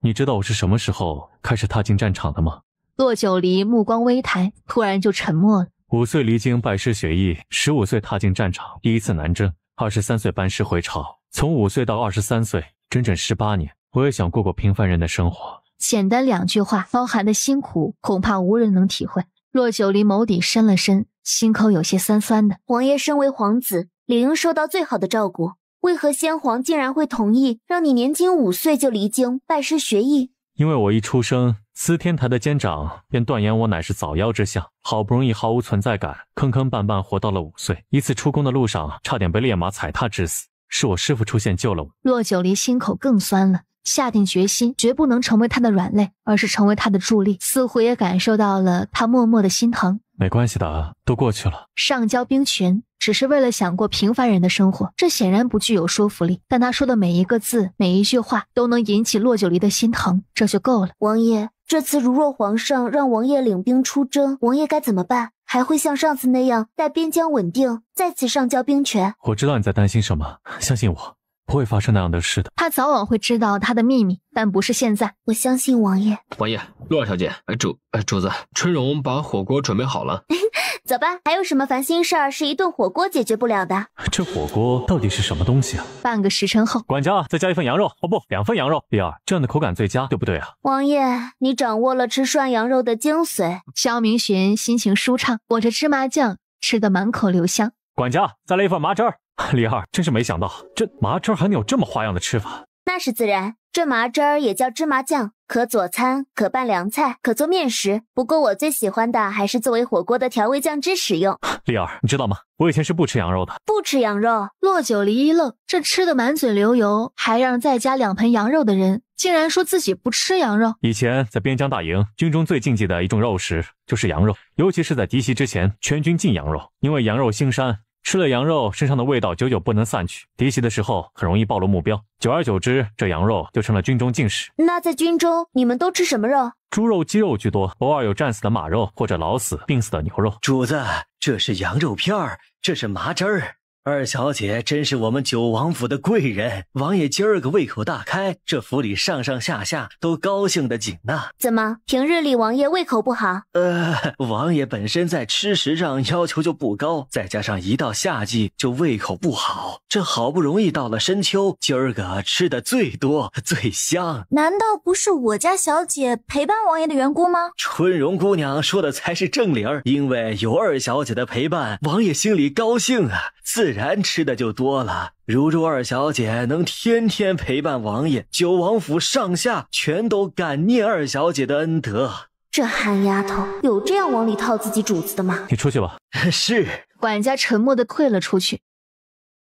你知道我是什么时候开始踏进战场的吗？洛九黎目光微抬，突然就沉默了。五岁离京拜师学艺，十五岁踏进战场，第一次南征，二十三岁班师回朝。从五岁到二十三岁，整整十八年，我也想过过平凡人的生活。简单两句话，包含的辛苦恐怕无人能体会。若九离眸底深了深，心口有些酸酸的。王爷身为皇子，理应受到最好的照顾，为何先皇竟然会同意让你年仅五岁就离京拜师学艺？因为我一出生，司天台的监长便断言我乃是早夭之相，好不容易毫无存在感，坑坑绊绊活到了五岁。一次出宫的路上，差点被烈马踩踏致死。是我师傅出现救了我，洛九黎心口更酸了，下定决心绝不能成为他的软肋，而是成为他的助力。似乎也感受到了他默默的心疼。没关系的，都过去了。上交兵权只是为了想过平凡人的生活，这显然不具有说服力。但他说的每一个字，每一句话，都能引起洛九黎的心疼，这就够了。王爷，这次如若皇上让王爷领兵出征，王爷该怎么办？还会像上次那样，待边疆稳定，再次上交兵权。我知道你在担心什么，相信我，不会发生那样的事的。他早晚会知道他的秘密，但不是现在。我相信王爷，王爷，陆二小姐，主，主子，春荣把火锅准备好了。走吧，还有什么烦心事儿是一顿火锅解决不了的？这火锅到底是什么东西啊？半个时辰后，管家再加一份羊肉，哦不，两份羊肉，李二，这样的口感最佳，对不对啊？王爷，你掌握了吃涮羊肉的精髓。萧明寻心情舒畅，裹着芝麻酱，吃得满口留香。管家再来一份麻汁儿，李二，真是没想到这麻汁还能有这么花样的吃法。那是自然，这麻汁儿也叫芝麻酱，可佐餐，可拌凉菜，可做面食。不过我最喜欢的还是作为火锅的调味酱汁使用。丽 儿，你知道吗？我以前是不吃羊肉的。不吃羊肉？洛九黎一愣，这吃的满嘴流油，还让再加两盆羊肉的人，竟然说自己不吃羊肉？以前在边疆大营，军中最禁忌的一种肉食就是羊肉，尤其是在敌袭之前，全军禁羊肉，因为羊肉腥膻。吃了羊肉，身上的味道久久不能散去，敌袭的时候很容易暴露目标。久而久之，这羊肉就成了军中禁食。那在军中，你们都吃什么肉？猪肉、鸡肉居多，偶尔有战死的马肉或者老死、病死的牛肉。主子，这是羊肉片儿，这是麻汁儿。二小姐真是我们九王府的贵人，王爷今儿个胃口大开，这府里上上下下都高兴的紧呢。怎么平日里王爷胃口不好？呃，王爷本身在吃食上要求就不高，再加上一到夏季就胃口不好。这好不容易到了深秋，今儿个吃的最多最香。难道不是我家小姐陪伴王爷的缘故吗？春荣姑娘说的才是正理儿，因为有二小姐的陪伴，王爷心里高兴啊，自然。然吃的就多了。如珠二小姐能天天陪伴王爷，九王府上下全都感念二小姐的恩德。这憨丫头有这样往里套自己主子的吗？你出去吧。是。管家沉默的退了出去。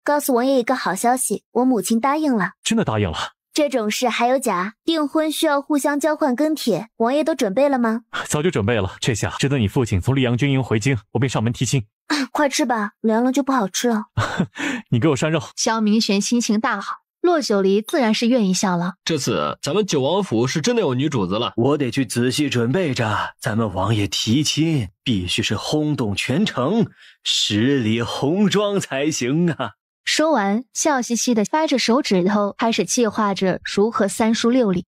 告诉王爷一个好消息，我母亲答应了。真的答应了？这种事还有假？订婚需要互相交换跟帖，王爷都准备了吗？早就准备了。这下只等你父亲从溧阳军营回京，我便上门提亲。快吃吧，凉了就不好吃了。你给我涮肉。萧明玄心情大好，骆九黎自然是愿意笑了。这次咱们九王府是真的有女主子了，我得去仔细准备着。咱们王爷提亲，必须是轰动全城，十里红妆才行啊！说完，笑嘻嘻的掰着手指头，开始计划着如何三书六礼。